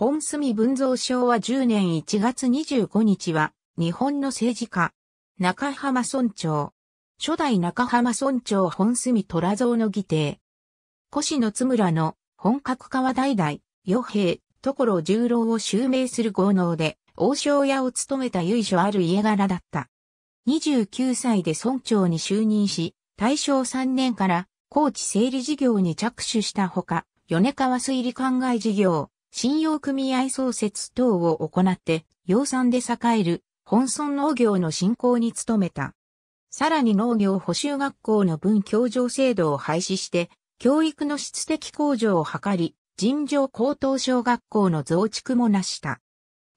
本住文蔵昭和10年1月25日は、日本の政治家、中浜村長。初代中浜村長本住虎蔵の議定。越野津村の本格川代々、与平、所十郎を襲名する豪農で、王将屋を務めた由緒ある家柄だった。29歳で村長に就任し、大正3年から高知整理事業に着手したほか、米川水利灌漑事業、信用組合創設等を行って、養蚕で栄える、本村農業の振興に努めた。さらに農業補修学校の分教場制度を廃止して、教育の質的向上を図り、尋常高等小学校の増築も成した。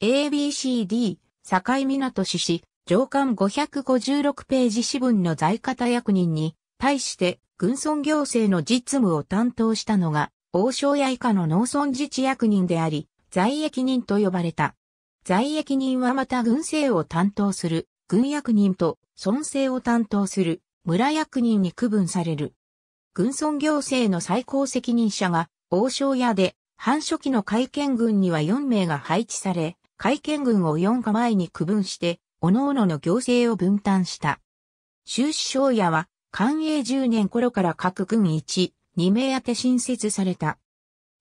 ABCD、境港市市、上官556ページ四分の在方役人に、対して、軍村行政の実務を担当したのが、王将や以下の農村自治役人であり、在役人と呼ばれた。在役人はまた軍政を担当する、軍役人と村政を担当する、村役人に区分される。軍村行政の最高責任者が、王将屋で、半書記の会見軍には4名が配置され、会見軍を4か前に区分して、各々の行政を分担した。終始、将屋は、官営10年頃から各軍1、2名宛て新設された。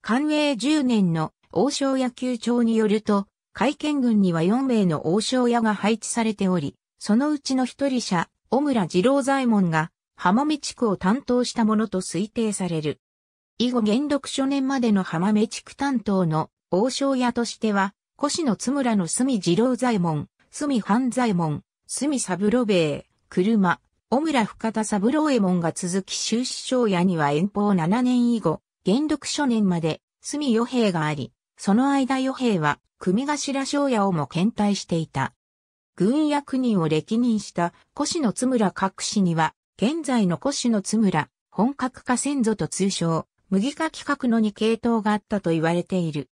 官営10年の王将野球庁によると、会見群には4名の王将屋が配置されており、そのうちの一人者、小村二郎左衛門が浜目地区を担当したものと推定される。以後元禄初年までの浜目地区担当の王将屋としては、越野津村の隅二郎左衛門、隅半左衛門、隅三郎兵衛、車、小村深田三郎右衛門が続き修士庄屋には遠方7年以後、元禄初年まで、住与兵があり、その間与兵は、組頭庄屋をも検体していた。軍役人を歴任した越野津村各氏には、現在の越野津村、本格化先祖と通称、麦化企画の2系統があったと言われている。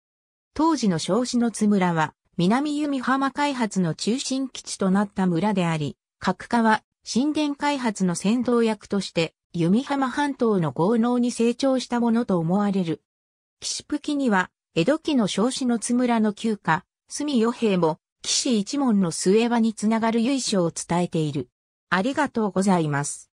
当時の少子の津村は、南弓浜開発の中心基地となった村であり、核化は神殿開発の先導役として、弓浜半島の豪農に成長したものと思われる。岸プキには、江戸期の少子の津村の旧家、住与平も、岸一門の末場につながる由緒を伝えている。ありがとうございます。